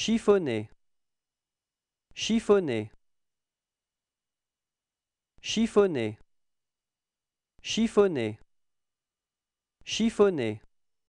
Chiffonné. Chiffonné. Chiffonné. Chiffonné. Chiffonné.